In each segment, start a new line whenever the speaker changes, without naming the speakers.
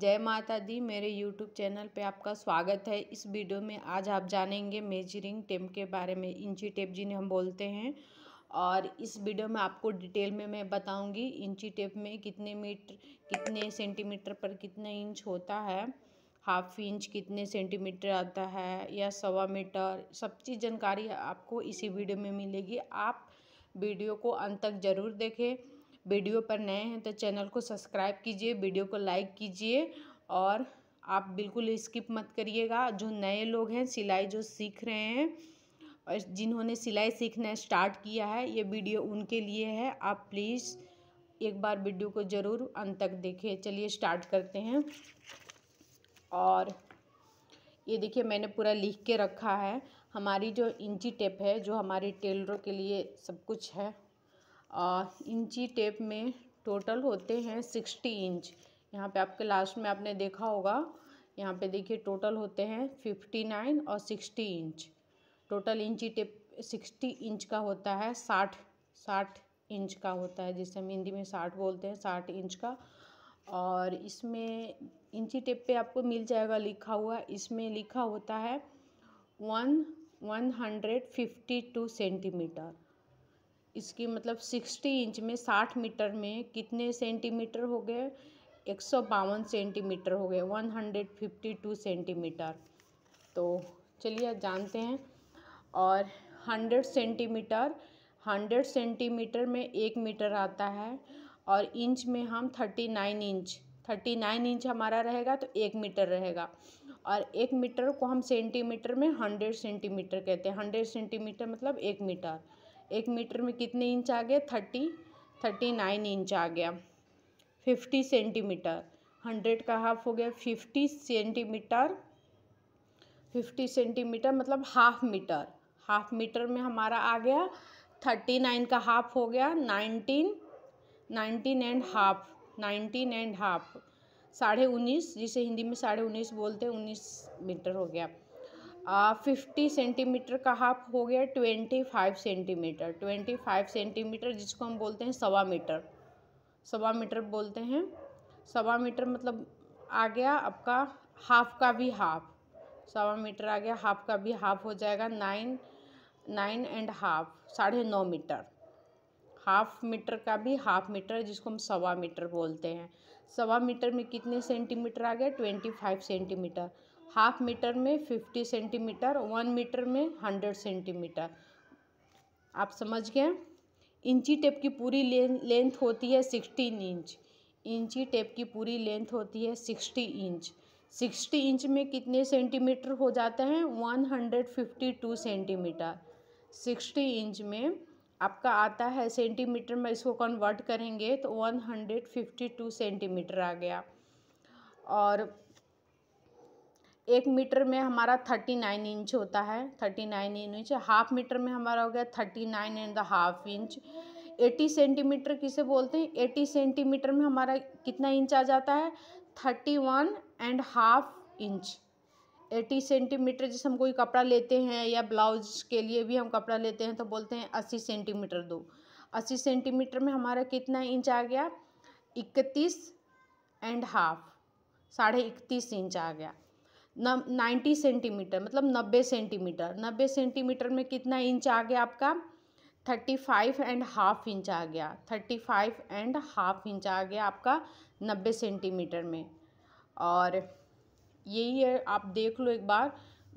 जय माता दी मेरे यूट्यूब चैनल पे आपका स्वागत है इस वीडियो में आज आप जानेंगे मेजरिंग टेप के बारे में इंची टेप जिन्हें हम बोलते हैं और इस वीडियो में आपको डिटेल में मैं बताऊंगी इंची टेप में कितने मीटर कितने सेंटीमीटर पर कितना इंच होता है हाफ इंच कितने सेंटीमीटर आता है या सवा मीटर सब चीज़ जानकारी आपको इसी वीडियो में मिलेगी आप वीडियो को अंत तक ज़रूर देखें वीडियो पर नए हैं तो चैनल को सब्सक्राइब कीजिए वीडियो को लाइक कीजिए और आप बिल्कुल स्किप मत करिएगा जो नए लोग हैं सिलाई जो सीख रहे हैं और जिन्होंने सिलाई सीखना स्टार्ट किया है ये वीडियो उनके लिए है आप प्लीज़ एक बार वीडियो को ज़रूर अंत तक देखें चलिए स्टार्ट करते हैं और ये देखिए मैंने पूरा लिख के रखा है हमारी जो इंची टेप है जो हमारे टेलरों के लिए सब कुछ है इंची टेप में टोटल होते हैं सिक्सटी इंच यहाँ पे आपके लास्ट में आपने देखा होगा यहाँ पे देखिए टोटल होते हैं फिफ्टी नाइन और सिक्सटी इंच टोटल इंची टेप सिक्सटी इंच का होता है साठ साठ इंच का होता है जिसे हम हिंदी में साठ बोलते हैं साठ इंच का और इसमें इंची टेप पे आपको मिल जाएगा लिखा हुआ इसमें लिखा होता है one one hundred fifty two centimetre इसकी मतलब सिक्सटी इंच में साठ मीटर में कितने सेंटीमीटर हो गए एक सौ बावन सेंटीमीटर हो गए one hundred fifty two centimetre तो चलिए जानते हैं और हंड्रेड सेंटीमीटर हंड्रेड सेंटीमीटर में एक मीटर आता है और इंच में हम thirty nine inch thirty nine inch हमारा रहेगा तो एक मीटर रहेगा और एक मीटर को हम सेंटीमीटर में हंड्रेड सेंटीमीटर कहते हैं हंड्रेड सेंटीमीटर मतलब एक मीटर एक मीटर में कितने इंच आ गया थर्टी थर्टी नाइन इंच आ गया फिफ्टी सेंटीमीटर हंड्रेड का हाफ हो गया फिफ्टी सेंटीमीटर फिफ्टी सेंटीमीटर मतलब हाफ मीटर हाफ मीटर में हमारा आ गया थर्टी नाइन का हाफ हो गया nineteen nineteen and half nineteen and half साढ़े उन्नीस जिसे हिंदी में साढ़े उन्नीस बोलते हैं उन्नीस मीटर हो गया फिफ्टी सेंटीमीटर का हाफ हो गया twenty five centimetre twenty five centimetre जिसको हम बोलते हैं सवा मीटर सवा मीटर बोलते हैं सवा मीटर मतलब आ गया आपका हाफ का भी हाफ सवा मीटर आ गया हाफ का भी हाफ हो जाएगा नाइन नाइन एंड हाफ साढ़े नौ मीटर हाफ मीटर का भी हाफ मीटर जिसको हम सवा मीटर बोलते हैं सवा मीटर में कितने सेंटीमीटर आ गया twenty five centimetre half metre में फिफ्टी सेंटीमीटर वन मीटर में हंड्रेड सेंटीमीटर आप समझ गए इंची टेप की पूरी लेंथ होती है सिक्सटीन इंच इंची टेप की पूरी लेंथ होती है सिक्सटी इंच सिक्सटी इंच में कितने सेंटीमीटर हो जाते हैं one hundred fifty two centimetre sixty inch में आपका आता है सेंटीमीटर में इसको कन्वर्ट करेंगे तो one hundred fifty two centimetre आ गया और एक मीटर में हमारा थर्टी नाइन इंच होता है thirty nine inch half metre में हमारा हो गया thirty nine and the half inch eighty centimetre किसे बोलते हैं एटी सेंटीमीटर में हमारा कितना इंच आ जाता है thirty one and half inch eighty centimetre जैसे हम कोई कपड़ा लेते हैं या ब्लाउज के लिए भी हम कपड़ा लेते हैं तो बोलते हैं अस्सी सेंटीमीटर दो अस्सी सेंटीमीटर में हमारा कितना इंच आ गया इकतीस एंड हाफ साढ़े इकतीस इंच आ गया न नाइन्टी सेंटीमीटर मतलब नब्बे सेंटीमीटर नब्बे सेंटीमीटर में कितना इंच आ गया आपका thirty five and half inch आ गया thirty five and half inch आ गया आपका नब्बे सेंटीमीटर में और यही है आप देख लो एक बार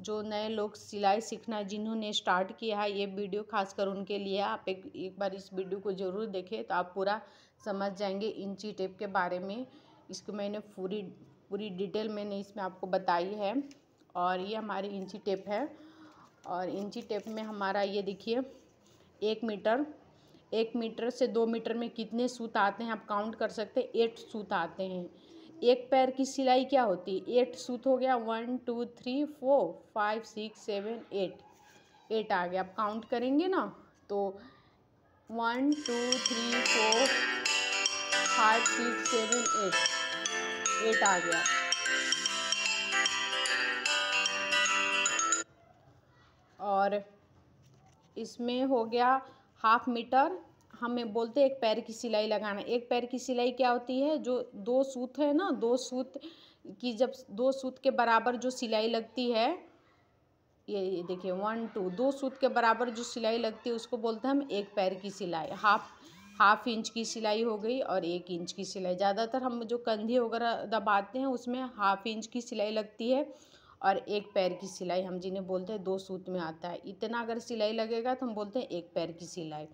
जो नए लोग सिलाई सीखना जिन्होंने स्टार्ट किया है ये वीडियो खासकर उनके लिए आप एक एक बार इस वीडियो को ज़रूर देखें तो आप पूरा समझ जाएंगे इंची टेप के बारे में इसको मैंने पूरी पूरी डिटेल मैंने इसमें आपको बताई है और ये हमारी इंची टेप है और इंची टेप में हमारा ये देखिए एक मीटर एक मीटर से दो मीटर में कितने सूत आते हैं आप काउंट कर सकते हैं एट सूत आते हैं एक पैर की सिलाई क्या होती है एट सूत हो गया one two three four five six seven eight eight आ गया आप काउंट करेंगे ना तो one two three four five six seven eight eight आ गया और इसमें हो गया हाफ मीटर हमें बोलते हैं एक पैर की सिलाई लगाना एक पैर की सिलाई क्या होती है जो दो सूत है ना दो सूत की जब दो सूत के बराबर जो सिलाई लगती है ये ये देखिए वन टू दो सूत के बराबर जो सिलाई लगती है उसको बोलते हैं हम एक पैर की सिलाई हाफ हाफ इंच की सिलाई हो गई और एक इंच की सिलाई ज़्यादातर हम जो कंधे वगैरह दबाते हैं उसमें हाफ इंच की सिलाई लगती है और एक पैर की सिलाई हम जिन्हें बोलते हैं दो सूत में आता है इतना अगर सिलाई लगेगा तो हम बोलते हैं एक पैर की सिलाई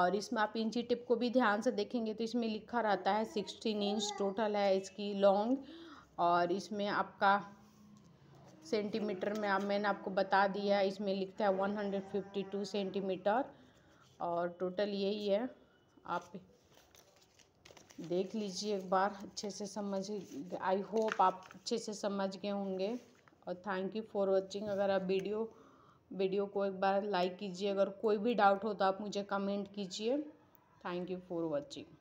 और इसमें आप इंची टिप को भी ध्यान से देखेंगे तो इसमें लिखा रहता है सिक्सटीन इंच टोटल है इसकी लॉन्ग और इसमें आपका सेंटीमीटर में आप मैंने आपको बता दिया इसमें लिखता है one hundred fifty two centimetre और टोटल यही है आप देख लीजिए एक बार अच्छे से समझ आई होप आप अच्छे से समझ गए होंगे और थैंक यू फॉर वॉचिंग अगर आप वीडियो वीडियो को एक बार लाइक कीजिए अगर कोई भी डाउट हो तो आप मुझे कमेंट कीजिए थैंक यू फॉर वॉचिंग